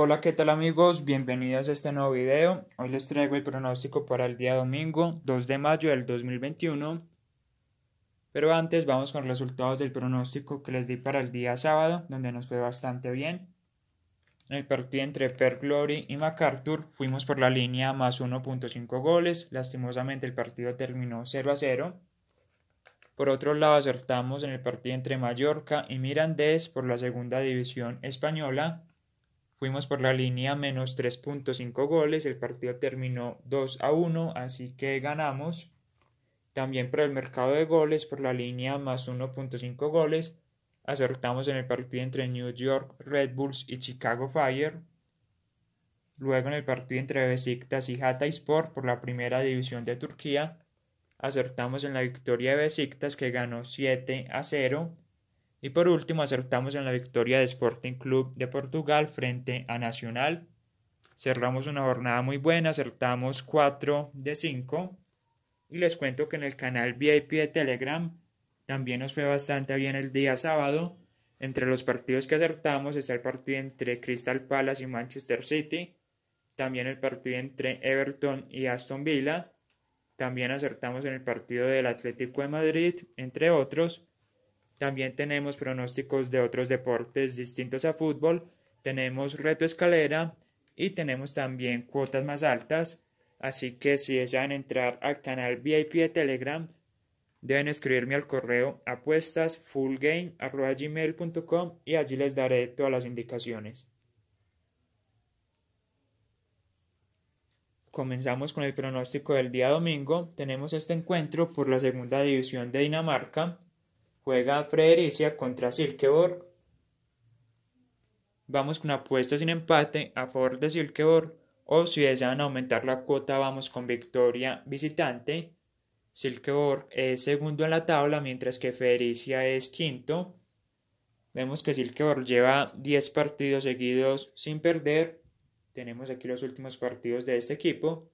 Hola, ¿qué tal amigos? Bienvenidos a este nuevo video. Hoy les traigo el pronóstico para el día domingo 2 de mayo del 2021. Pero antes vamos con los resultados del pronóstico que les di para el día sábado, donde nos fue bastante bien. En el partido entre Per Glory y MacArthur fuimos por la línea más 1.5 goles. Lastimosamente el partido terminó 0 a 0. Por otro lado, acertamos en el partido entre Mallorca y Mirandés por la segunda división española. Fuimos por la línea menos 3.5 goles, el partido terminó 2 a 1, así que ganamos. También por el mercado de goles, por la línea más 1.5 goles, acertamos en el partido entre New York Red Bulls y Chicago Fire. Luego en el partido entre Besiktas y Sport por la primera división de Turquía, acertamos en la victoria de Besiktas que ganó 7 a 0 y por último, acertamos en la victoria de Sporting Club de Portugal frente a Nacional. Cerramos una jornada muy buena, acertamos 4 de 5. Y les cuento que en el canal VIP de Telegram también nos fue bastante bien el día sábado. Entre los partidos que acertamos está el partido entre Crystal Palace y Manchester City. También el partido entre Everton y Aston Villa. También acertamos en el partido del Atlético de Madrid, entre otros. También tenemos pronósticos de otros deportes distintos a fútbol, tenemos reto escalera y tenemos también cuotas más altas. Así que si desean entrar al canal VIP de Telegram, deben escribirme al correo apuestasfullgame.com y allí les daré todas las indicaciones. Comenzamos con el pronóstico del día domingo. Tenemos este encuentro por la segunda división de Dinamarca Juega Fredericia contra Silkeborg. Vamos con apuesta sin empate a favor de Silkeborg. O si desean aumentar la cuota, vamos con victoria visitante. Silkeborg es segundo en la tabla, mientras que Fredericia es quinto. Vemos que Silkeborg lleva 10 partidos seguidos sin perder. Tenemos aquí los últimos partidos de este equipo.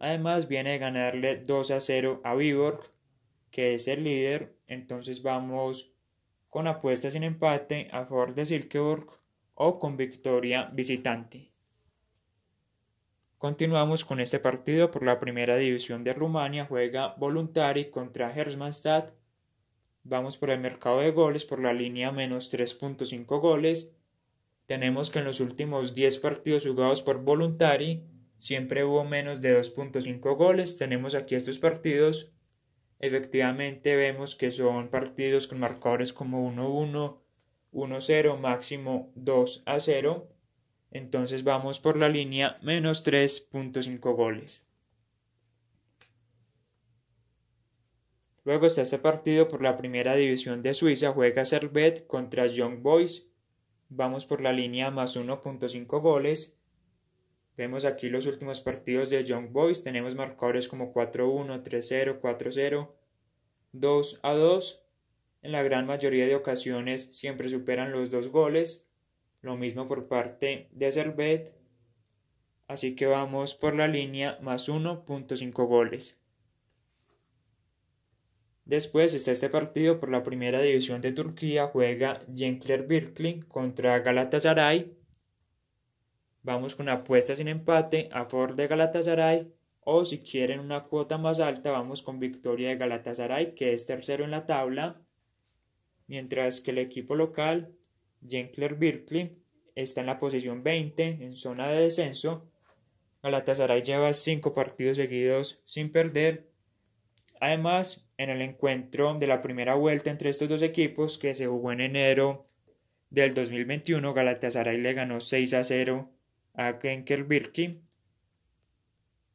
Además, viene de ganarle 2 a 0 a Viborg que es el líder. Entonces vamos con apuesta sin empate a favor de Silkeborg o con victoria visitante. Continuamos con este partido por la primera división de Rumania. Juega Voluntari contra Herzmannstadt, Vamos por el mercado de goles por la línea menos 3.5 goles. Tenemos que en los últimos 10 partidos jugados por Voluntari siempre hubo menos de 2.5 goles. Tenemos aquí estos partidos efectivamente vemos que son partidos con marcadores como 1-1, 1-0, máximo 2-0. Entonces vamos por la línea menos 3.5 goles. Luego está este partido por la primera división de Suiza. Juega Servet contra Young Boys. Vamos por la línea más 1.5 goles. Vemos aquí los últimos partidos de Young Boys. Tenemos marcadores como 4-1, 3-0, 4-0, 2-2. En la gran mayoría de ocasiones siempre superan los dos goles. Lo mismo por parte de Servet. Así que vamos por la línea más 1.5 goles. Después está este partido por la primera división de Turquía. Juega Jenkler Birkling contra Galatasaray. Vamos con apuesta sin empate a favor de Galatasaray o si quieren una cuota más alta vamos con victoria de Galatasaray que es tercero en la tabla mientras que el equipo local Jenkler Birkley está en la posición 20 en zona de descenso. Galatasaray lleva 5 partidos seguidos sin perder. Además, en el encuentro de la primera vuelta entre estos dos equipos que se jugó en enero del 2021, Galatasaray le ganó 6 a 0 a birki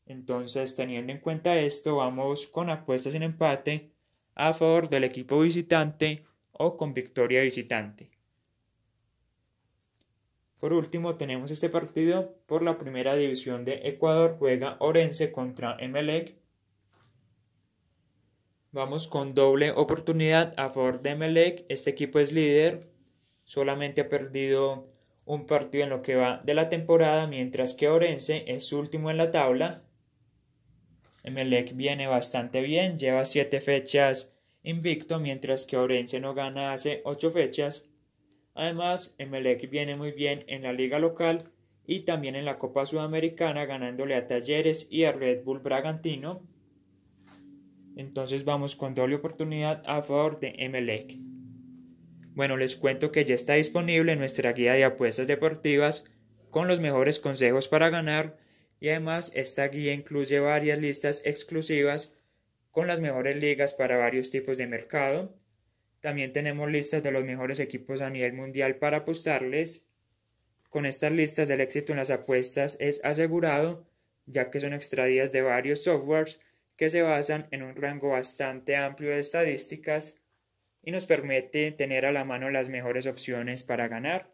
Entonces, teniendo en cuenta esto, vamos con apuestas en empate a favor del equipo visitante o con victoria visitante. Por último, tenemos este partido por la primera división de Ecuador. Juega Orense contra Emelec. Vamos con doble oportunidad a favor de Emelec. Este equipo es líder. Solamente ha perdido un partido en lo que va de la temporada, mientras que Orense es último en la tabla. Emelec viene bastante bien, lleva 7 fechas invicto, mientras que Orense no gana hace 8 fechas. Además, Emelec viene muy bien en la liga local y también en la Copa Sudamericana, ganándole a Talleres y a Red Bull Bragantino. Entonces vamos con doble oportunidad a favor de Emelec. Bueno, les cuento que ya está disponible nuestra guía de apuestas deportivas con los mejores consejos para ganar y además esta guía incluye varias listas exclusivas con las mejores ligas para varios tipos de mercado. También tenemos listas de los mejores equipos a nivel mundial para apostarles. Con estas listas el éxito en las apuestas es asegurado, ya que son extraídas de varios softwares que se basan en un rango bastante amplio de estadísticas y nos permite tener a la mano las mejores opciones para ganar.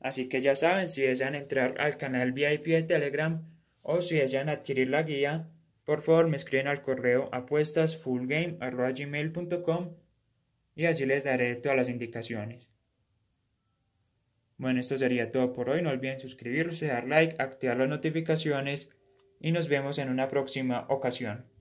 Así que ya saben, si desean entrar al canal VIP de Telegram o si desean adquirir la guía, por favor me escriben al correo apuestasfullgame.com y allí les daré todas las indicaciones. Bueno, esto sería todo por hoy. No olviden suscribirse, dar like, activar las notificaciones y nos vemos en una próxima ocasión.